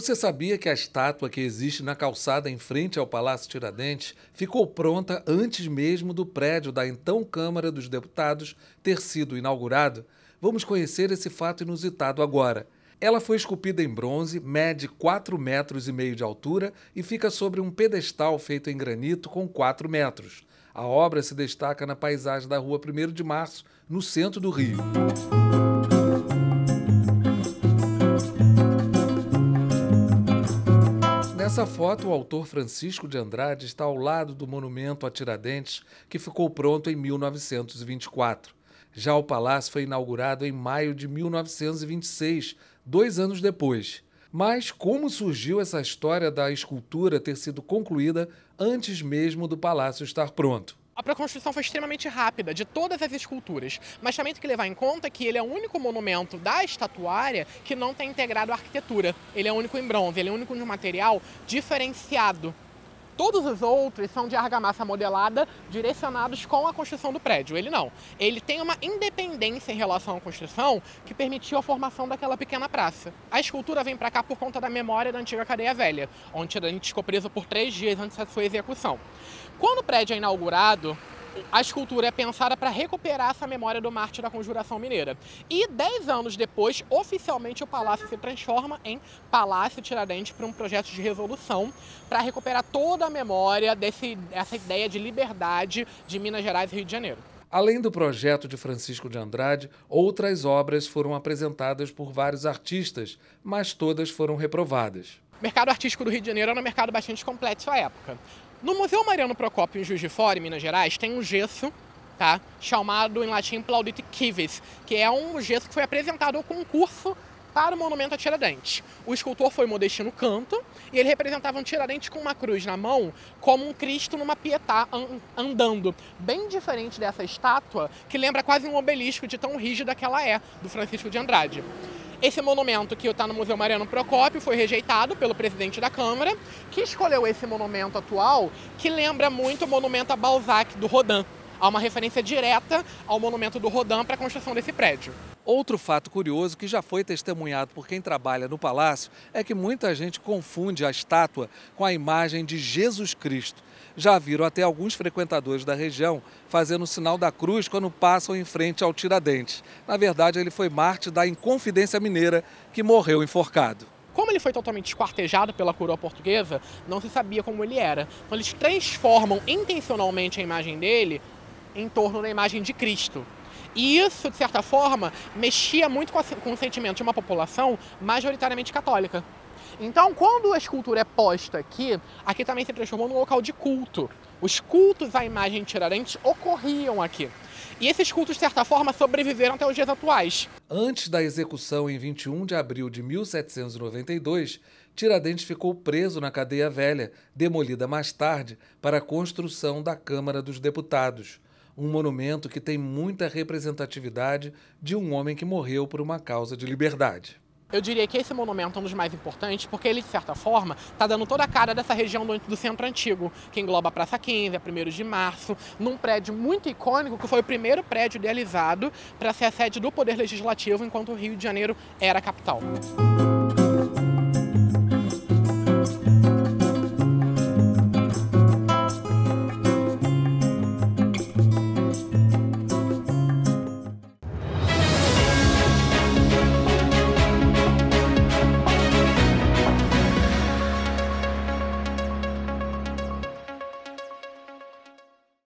Você sabia que a estátua que existe na calçada em frente ao Palácio Tiradentes ficou pronta antes mesmo do prédio da então Câmara dos Deputados ter sido inaugurado? Vamos conhecer esse fato inusitado agora. Ela foi esculpida em bronze, mede 4 metros e meio de altura e fica sobre um pedestal feito em granito com 4 metros. A obra se destaca na paisagem da Rua 1 de Março, no centro do Rio. Nessa foto, o autor Francisco de Andrade está ao lado do monumento a Tiradentes, que ficou pronto em 1924. Já o palácio foi inaugurado em maio de 1926, dois anos depois. Mas como surgiu essa história da escultura ter sido concluída antes mesmo do palácio estar pronto? A reconstrução foi extremamente rápida de todas as esculturas, mas também tem que levar em conta que ele é o único monumento da estatuária que não tem integrado a arquitetura. Ele é único em bronze, ele é único de um material diferenciado Todos os outros são de argamassa modelada, direcionados com a construção do prédio. Ele não. Ele tem uma independência em relação à construção que permitiu a formação daquela pequena praça. A escultura vem para cá por conta da memória da antiga cadeia velha, onde a gente ficou preso por três dias antes da sua execução. Quando o prédio é inaugurado, a escultura é pensada para recuperar essa memória do Marte da Conjuração Mineira. E dez anos depois, oficialmente, o palácio se transforma em Palácio Tiradentes para um projeto de resolução para recuperar toda a memória desse, dessa ideia de liberdade de Minas Gerais e Rio de Janeiro. Além do projeto de Francisco de Andrade, outras obras foram apresentadas por vários artistas, mas todas foram reprovadas. O mercado artístico do Rio de Janeiro era um mercado bastante complexo à época. No Museu Mariano Procópio, em Juiz de Fora, em Minas Gerais, tem um gesso, tá? Chamado em latim Plaudite Civis, que é um gesso que foi apresentado ao concurso para o monumento a Tiradentes. O escultor foi Modestino Canto e ele representava um Tiradentes com uma cruz na mão, como um Cristo numa pietá andando, bem diferente dessa estátua que lembra quase um obelisco de tão rígida que ela é, do Francisco de Andrade. Esse é monumento que está no Museu Mariano Procópio foi rejeitado pelo presidente da Câmara, que escolheu esse monumento atual, que lembra muito o monumento a Balzac do Rodin. Há uma referência direta ao monumento do Rodin para a construção desse prédio. Outro fato curioso que já foi testemunhado por quem trabalha no palácio é que muita gente confunde a estátua com a imagem de Jesus Cristo. Já viram até alguns frequentadores da região fazendo o sinal da cruz quando passam em frente ao Tiradentes. Na verdade, ele foi Marte da Inconfidência Mineira, que morreu enforcado. Como ele foi totalmente esquartejado pela coroa portuguesa, não se sabia como ele era. Então eles transformam intencionalmente a imagem dele em torno da imagem de Cristo. E isso, de certa forma, mexia muito com, a, com o sentimento de uma população majoritariamente católica. Então, quando a escultura é posta aqui, aqui também se transformou num local de culto. Os cultos à imagem de Tiradentes ocorriam aqui. E esses cultos, de certa forma, sobreviveram até os dias atuais. Antes da execução, em 21 de abril de 1792, Tiradentes ficou preso na cadeia velha, demolida mais tarde para a construção da Câmara dos Deputados um monumento que tem muita representatividade de um homem que morreu por uma causa de liberdade. Eu diria que esse monumento é um dos mais importantes porque ele, de certa forma, está dando toda a cara dessa região do, do, centro antigo, que engloba a Praça 15, a 1 de março, num prédio muito icônico que foi o primeiro prédio idealizado para ser a sede do Poder Legislativo enquanto o Rio de Janeiro era a capital.